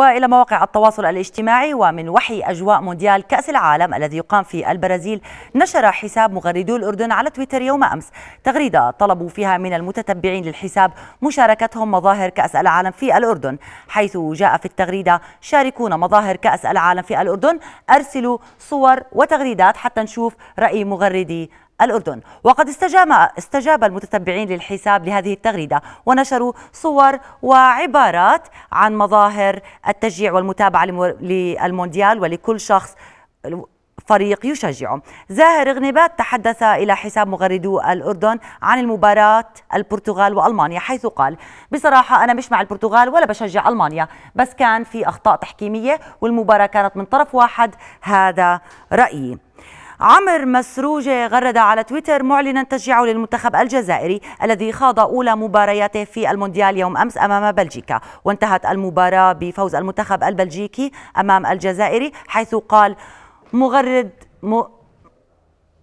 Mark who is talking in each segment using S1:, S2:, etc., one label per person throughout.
S1: والى مواقع التواصل الاجتماعي ومن وحي اجواء مونديال كاس العالم الذي يقام في البرازيل نشر حساب مغردو الاردن على تويتر يوم امس تغريده طلبوا فيها من المتتبعين للحساب مشاركتهم مظاهر كاس العالم في الاردن حيث جاء في التغريده شاركونا مظاهر كاس العالم في الاردن ارسلوا صور وتغريدات حتى نشوف راي مغردي الأردن وقد استجاب, استجاب المتتبعين للحساب لهذه التغريدة ونشروا صور وعبارات عن مظاهر التشجيع والمتابعة للمونديال ولكل شخص فريق يشجعه زاهر غنبات تحدث إلى حساب مغردو الأردن عن المباراة البرتغال وألمانيا حيث قال بصراحة أنا مش مع البرتغال ولا بشجع ألمانيا بس كان في أخطاء تحكيمية والمباراة كانت من طرف واحد هذا رأيي عمر مسروجة غرد على تويتر معلنا تشجيعه للمنتخب الجزائري الذي خاض أولى مبارياته في المونديال يوم أمس أمام بلجيكا وانتهت المباراة بفوز المنتخب البلجيكي أمام الجزائري حيث قال مغرد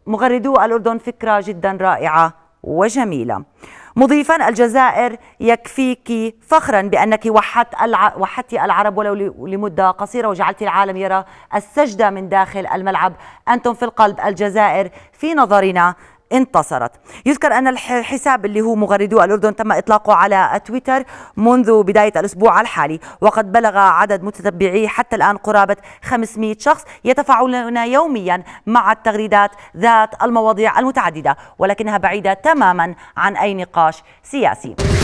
S1: مغردو الأردن فكرة جدا رائعة وجميلة مضيفا الجزائر يكفيك فخرا بأنك وحدت الع... وحدت العرب ولو لمدة قصيرة وجعلت العالم يرى السجدة من داخل الملعب أنتم في القلب الجزائر في نظرنا انتصرت يذكر أن الحساب اللي هو مغردو الأردن تم إطلاقه على تويتر منذ بداية الأسبوع الحالي وقد بلغ عدد متتبعيه حتى الآن قرابة 500 شخص يتفاعلون يوميا مع التغريدات ذات المواضيع المتعددة ولكنها بعيدة تماما عن أي نقاش سياسي